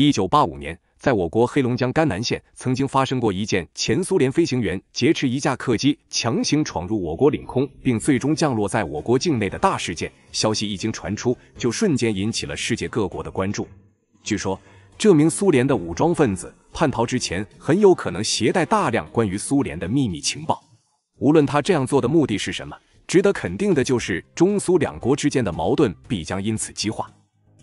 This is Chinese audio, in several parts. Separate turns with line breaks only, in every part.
一九八五年，在我国黑龙江甘南县曾经发生过一件前苏联飞行员劫持一架客机强行闯入我国领空，并最终降落在我国境内的大事件。消息一经传出，就瞬间引起了世界各国的关注。据说，这名苏联的武装分子叛逃之前，很有可能携带大量关于苏联的秘密情报。无论他这样做的目的是什么，值得肯定的就是中苏两国之间的矛盾必将因此激化。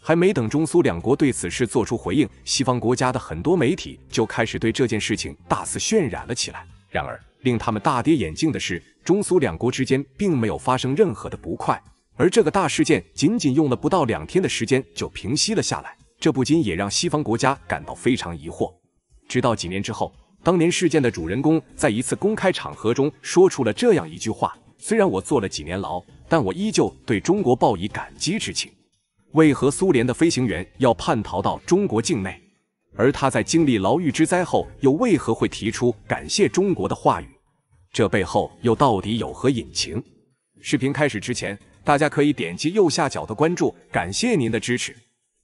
还没等中苏两国对此事做出回应，西方国家的很多媒体就开始对这件事情大肆渲染了起来。然而，令他们大跌眼镜的是，中苏两国之间并没有发生任何的不快，而这个大事件仅仅用了不到两天的时间就平息了下来。这不禁也让西方国家感到非常疑惑。直到几年之后，当年事件的主人公在一次公开场合中说出了这样一句话：“虽然我坐了几年牢，但我依旧对中国报以感激之情。”为何苏联的飞行员要叛逃到中国境内？而他在经历牢狱之灾后，又为何会提出感谢中国的话语？这背后又到底有何隐情？视频开始之前，大家可以点击右下角的关注，感谢您的支持。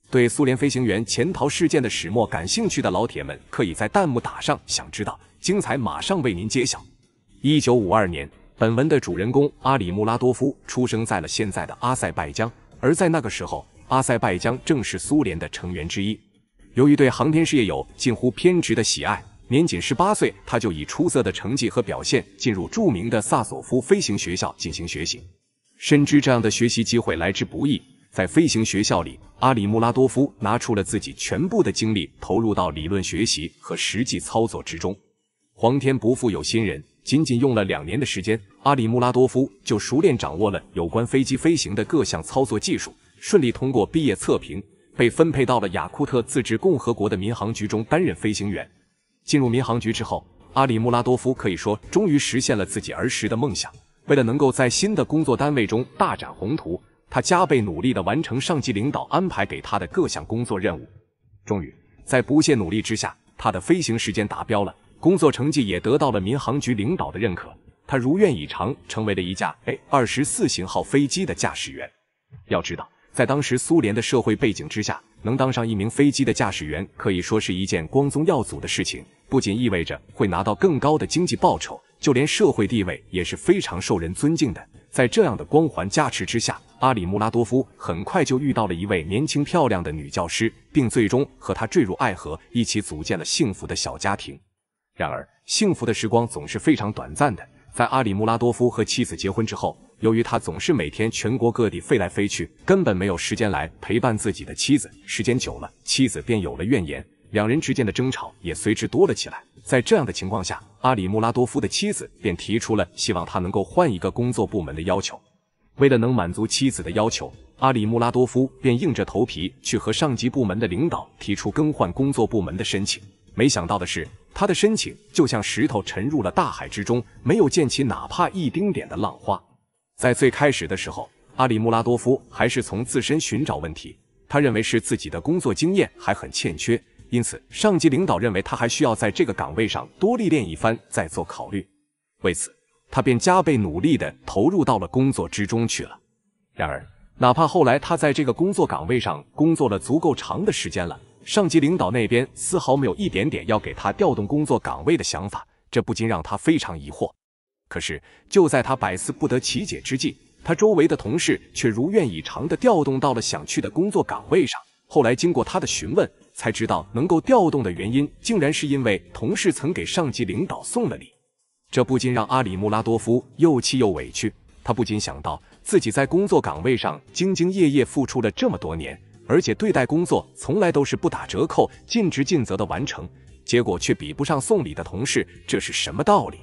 对苏联飞行员潜逃事件的始末感兴趣的老铁们，可以在弹幕打上“想知道”，精彩马上为您揭晓。一九五二年，本文的主人公阿里穆拉多夫出生在了现在的阿塞拜疆，而在那个时候。阿塞拜疆正是苏联的成员之一。由于对航天事业有近乎偏执的喜爱，年仅十八岁，他就以出色的成绩和表现进入著名的萨索夫飞行学校进行学习。深知这样的学习机会来之不易，在飞行学校里，阿里穆拉多夫拿出了自己全部的精力，投入到理论学习和实际操作之中。皇天不负有心人，仅仅用了两年的时间，阿里穆拉多夫就熟练掌握了有关飞机飞行的各项操作技术。顺利通过毕业测评，被分配到了雅库特自治共和国的民航局中担任飞行员。进入民航局之后，阿里穆拉多夫可以说终于实现了自己儿时的梦想。为了能够在新的工作单位中大展宏图，他加倍努力地完成上级领导安排给他的各项工作任务。终于，在不懈努力之下，他的飞行时间达标了，工作成绩也得到了民航局领导的认可。他如愿以偿，成为了一架 A 二十四型号飞机的驾驶员。要知道。在当时苏联的社会背景之下，能当上一名飞机的驾驶员，可以说是一件光宗耀祖的事情。不仅意味着会拿到更高的经济报酬，就连社会地位也是非常受人尊敬的。在这样的光环加持之下，阿里穆拉多夫很快就遇到了一位年轻漂亮的女教师，并最终和她坠入爱河，一起组建了幸福的小家庭。然而，幸福的时光总是非常短暂的。在阿里穆拉多夫和妻子结婚之后，由于他总是每天全国各地飞来飞去，根本没有时间来陪伴自己的妻子。时间久了，妻子便有了怨言，两人之间的争吵也随之多了起来。在这样的情况下，阿里穆拉多夫的妻子便提出了希望他能够换一个工作部门的要求。为了能满足妻子的要求，阿里穆拉多夫便硬着头皮去和上级部门的领导提出更换工作部门的申请。没想到的是，他的申请就像石头沉入了大海之中，没有溅起哪怕一丁点的浪花。在最开始的时候，阿里木拉多夫还是从自身寻找问题，他认为是自己的工作经验还很欠缺，因此上级领导认为他还需要在这个岗位上多历练一番再做考虑。为此，他便加倍努力的投入到了工作之中去了。然而，哪怕后来他在这个工作岗位上工作了足够长的时间了，上级领导那边丝毫没有一点点要给他调动工作岗位的想法，这不禁让他非常疑惑。可是就在他百思不得其解之际，他周围的同事却如愿以偿的调动到了想去的工作岗位上。后来经过他的询问，才知道能够调动的原因，竟然是因为同事曾给上级领导送了礼。这不禁让阿里木拉多夫又气又委屈。他不禁想到，自己在工作岗位上兢兢业业，付出了这么多年，而且对待工作从来都是不打折扣、尽职尽责的完成，结果却比不上送礼的同事，这是什么道理？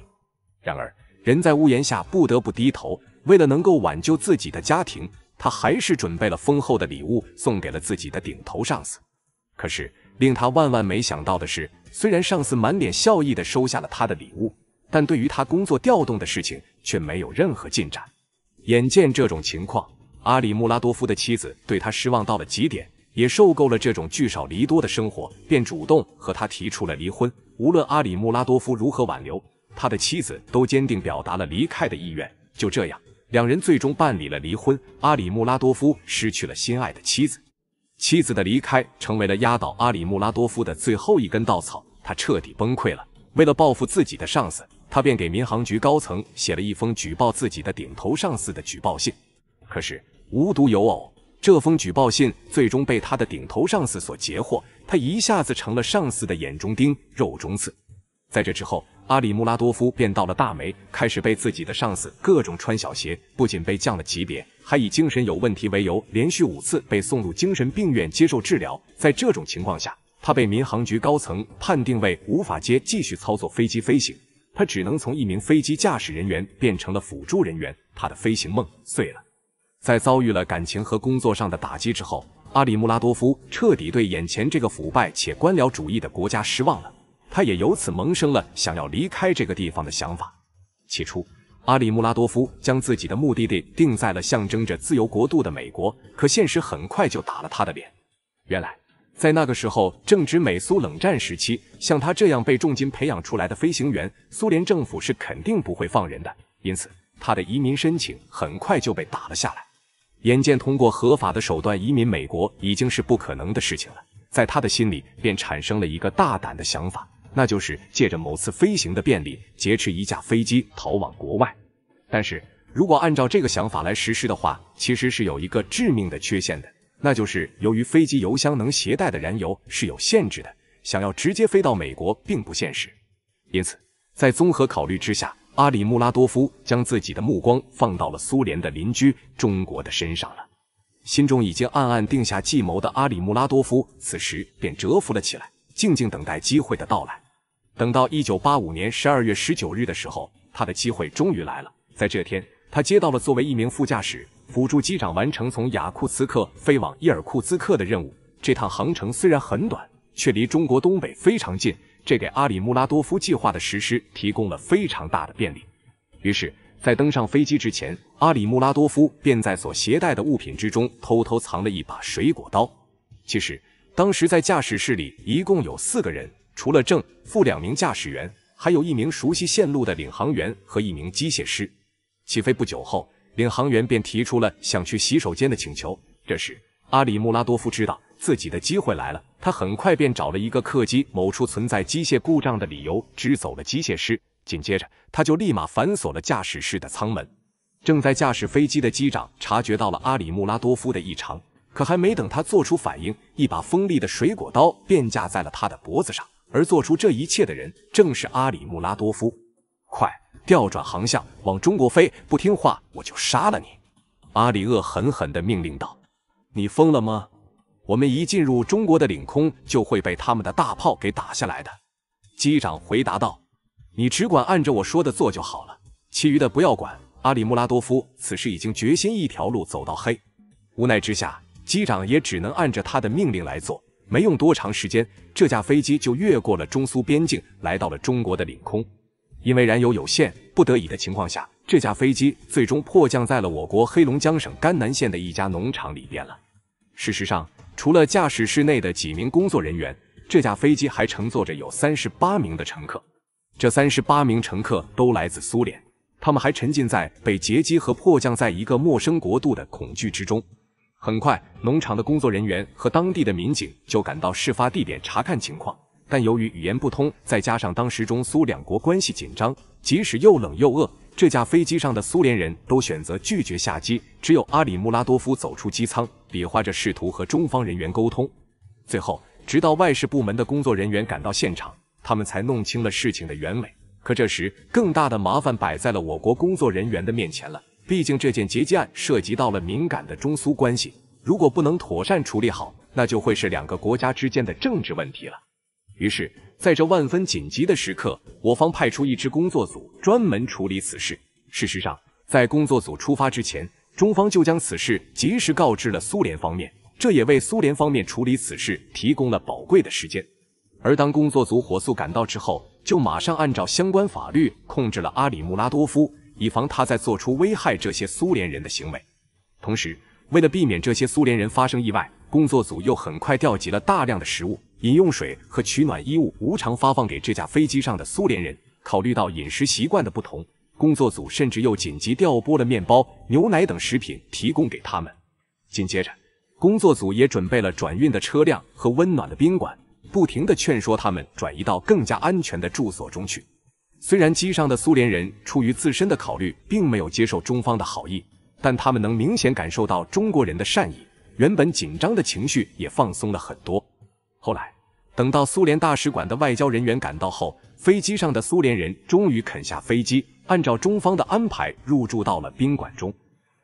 然而。人在屋檐下，不得不低头。为了能够挽救自己的家庭，他还是准备了丰厚的礼物，送给了自己的顶头上司。可是，令他万万没想到的是，虽然上司满脸笑意地收下了他的礼物，但对于他工作调动的事情，却没有任何进展。眼见这种情况，阿里穆拉多夫的妻子对他失望到了极点，也受够了这种聚少离多的生活，便主动和他提出了离婚。无论阿里穆拉多夫如何挽留，他的妻子都坚定表达了离开的意愿，就这样，两人最终办理了离婚。阿里木拉多夫失去了心爱的妻子，妻子的离开成为了压倒阿里木拉多夫的最后一根稻草，他彻底崩溃了。为了报复自己的上司，他便给民航局高层写了一封举报自己的顶头上司的举报信。可是无独有偶，这封举报信最终被他的顶头上司所截获，他一下子成了上司的眼中钉、肉中刺。在这之后。阿里穆拉多夫便到了大梅，开始被自己的上司各种穿小鞋，不仅被降了级别，还以精神有问题为由，连续五次被送入精神病院接受治疗。在这种情况下，他被民航局高层判定为无法接继续操作飞机飞行，他只能从一名飞机驾驶人员变成了辅助人员，他的飞行梦碎了。在遭遇了感情和工作上的打击之后，阿里穆拉多夫彻底对眼前这个腐败且官僚主义的国家失望了。他也由此萌生了想要离开这个地方的想法。起初，阿里穆拉多夫将自己的目的地定在了象征着自由国度的美国，可现实很快就打了他的脸。原来，在那个时候正值美苏冷战时期，像他这样被重金培养出来的飞行员，苏联政府是肯定不会放人的，因此他的移民申请很快就被打了下来。眼见通过合法的手段移民美国已经是不可能的事情了，在他的心里便产生了一个大胆的想法。那就是借着某次飞行的便利，劫持一架飞机逃往国外。但是如果按照这个想法来实施的话，其实是有一个致命的缺陷的，那就是由于飞机油箱能携带的燃油是有限制的，想要直接飞到美国并不现实。因此，在综合考虑之下，阿里穆拉多夫将自己的目光放到了苏联的邻居中国的身上了。心中已经暗暗定下计谋的阿里穆拉多夫，此时便蛰伏了起来，静静等待机会的到来。等到一九八五年十二月十九日的时候，他的机会终于来了。在这天，他接到了作为一名副驾驶，辅助机长完成从雅库茨克飞往伊尔库茨克的任务。这趟航程虽然很短，却离中国东北非常近，这给阿里穆拉多夫计划的实施提供了非常大的便利。于是，在登上飞机之前，阿里穆拉多夫便在所携带的物品之中偷偷藏了一把水果刀。其实，当时在驾驶室里一共有四个人。除了正副两名驾驶员，还有一名熟悉线路的领航员和一名机械师。起飞不久后，领航员便提出了想去洗手间的请求。这时，阿里穆拉多夫知道自己的机会来了，他很快便找了一个客机某处存在机械故障的理由支走了机械师。紧接着，他就立马反锁了驾驶室的舱门。正在驾驶飞机的机长察觉到了阿里穆拉多夫的异常，可还没等他做出反应，一把锋利的水果刀便架在了他的脖子上。而做出这一切的人正是阿里穆拉多夫。快调转航向，往中国飞！不听话，我就杀了你！阿里厄狠狠地命令道：“你疯了吗？我们一进入中国的领空，就会被他们的大炮给打下来的。”机长回答道：“你只管按着我说的做就好了，其余的不要管。”阿里穆拉多夫此时已经决心一条路走到黑，无奈之下，机长也只能按着他的命令来做。没用多长时间，这架飞机就越过了中苏边境，来到了中国的领空。因为燃油有限，不得已的情况下，这架飞机最终迫降在了我国黑龙江省甘南县的一家农场里边了。事实上，除了驾驶室内的几名工作人员，这架飞机还乘坐着有三十八名的乘客。这三十八名乘客都来自苏联，他们还沉浸在被劫机和迫降在一个陌生国度的恐惧之中。很快，农场的工作人员和当地的民警就赶到事发地点查看情况，但由于语言不通，再加上当时中苏两国关系紧张，即使又冷又饿，这架飞机上的苏联人都选择拒绝下机。只有阿里木拉多夫走出机舱，比划着试图和中方人员沟通。最后，直到外事部门的工作人员赶到现场，他们才弄清了事情的原委。可这时，更大的麻烦摆在了我国工作人员的面前了。毕竟这件劫机案涉及到了敏感的中苏关系，如果不能妥善处理好，那就会是两个国家之间的政治问题了。于是，在这万分紧急的时刻，我方派出一支工作组专门处理此事。事实上，在工作组出发之前，中方就将此事及时告知了苏联方面，这也为苏联方面处理此事提供了宝贵的时间。而当工作组火速赶到之后，就马上按照相关法律控制了阿里木拉多夫。以防他再做出危害这些苏联人的行为，同时为了避免这些苏联人发生意外，工作组又很快调集了大量的食物、饮用水和取暖衣物，无偿发放给这架飞机上的苏联人。考虑到饮食习惯的不同，工作组甚至又紧急调拨了面包、牛奶等食品提供给他们。紧接着，工作组也准备了转运的车辆和温暖的宾馆，不停地劝说他们转移到更加安全的住所中去。虽然机上的苏联人出于自身的考虑，并没有接受中方的好意，但他们能明显感受到中国人的善意，原本紧张的情绪也放松了很多。后来，等到苏联大使馆的外交人员赶到后，飞机上的苏联人终于肯下飞机，按照中方的安排入住到了宾馆中。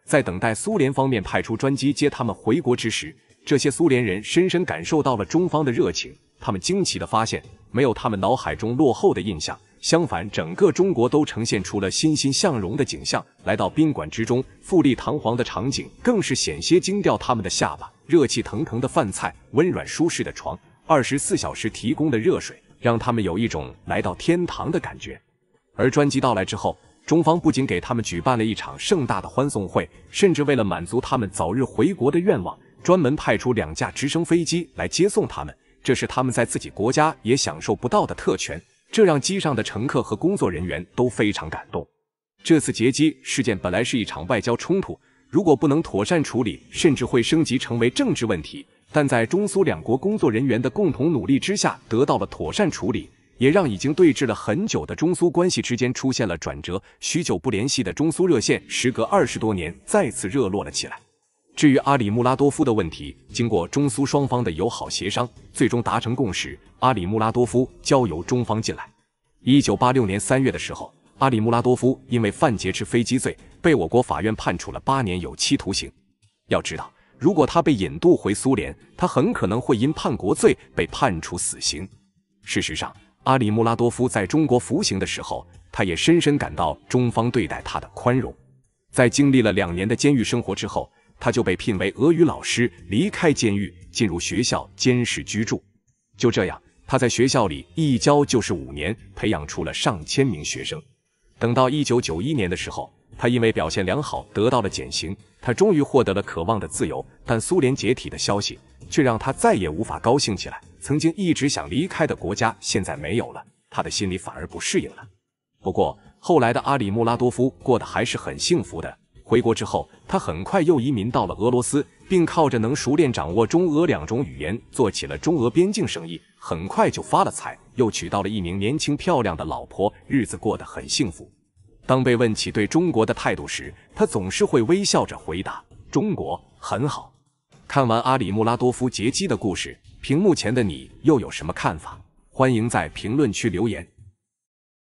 在等待苏联方面派出专机接他们回国之时，这些苏联人深深感受到了中方的热情，他们惊奇的发现，没有他们脑海中落后的印象。相反，整个中国都呈现出了欣欣向荣的景象。来到宾馆之中，富丽堂皇的场景更是险些惊掉他们的下巴。热气腾腾的饭菜，温软舒适的床，二十四小时提供的热水，让他们有一种来到天堂的感觉。而专辑到来之后，中方不仅给他们举办了一场盛大的欢送会，甚至为了满足他们早日回国的愿望，专门派出两架直升飞机来接送他们。这是他们在自己国家也享受不到的特权。这让机上的乘客和工作人员都非常感动。这次劫机事件本来是一场外交冲突，如果不能妥善处理，甚至会升级成为政治问题。但在中苏两国工作人员的共同努力之下，得到了妥善处理，也让已经对峙了很久的中苏关系之间出现了转折。许久不联系的中苏热线，时隔二十多年再次热络了起来。至于阿里穆拉多夫的问题，经过中苏双方的友好协商，最终达成共识，阿里穆拉多夫交由中方进来。一九八六年三月的时候，阿里穆拉多夫因为犯劫持飞机罪，被我国法院判处了八年有期徒刑。要知道，如果他被引渡回苏联，他很可能会因叛国罪被判处死刑。事实上，阿里穆拉多夫在中国服刑的时候，他也深深感到中方对待他的宽容。在经历了两年的监狱生活之后。他就被聘为俄语老师，离开监狱，进入学校监视居住。就这样，他在学校里一教就是五年，培养出了上千名学生。等到一九九一年的时候，他因为表现良好得到了减刑，他终于获得了渴望的自由。但苏联解体的消息却让他再也无法高兴起来。曾经一直想离开的国家，现在没有了，他的心里反而不适应了。不过后来的阿里穆拉多夫过得还是很幸福的。回国之后，他很快又移民到了俄罗斯，并靠着能熟练掌握中俄两种语言，做起了中俄边境生意，很快就发了财，又娶到了一名年轻漂亮的老婆，日子过得很幸福。当被问起对中国的态度时，他总是会微笑着回答：“中国很好。”看完阿里木拉多夫杰基的故事，屏幕前的你又有什么看法？欢迎在评论区留言。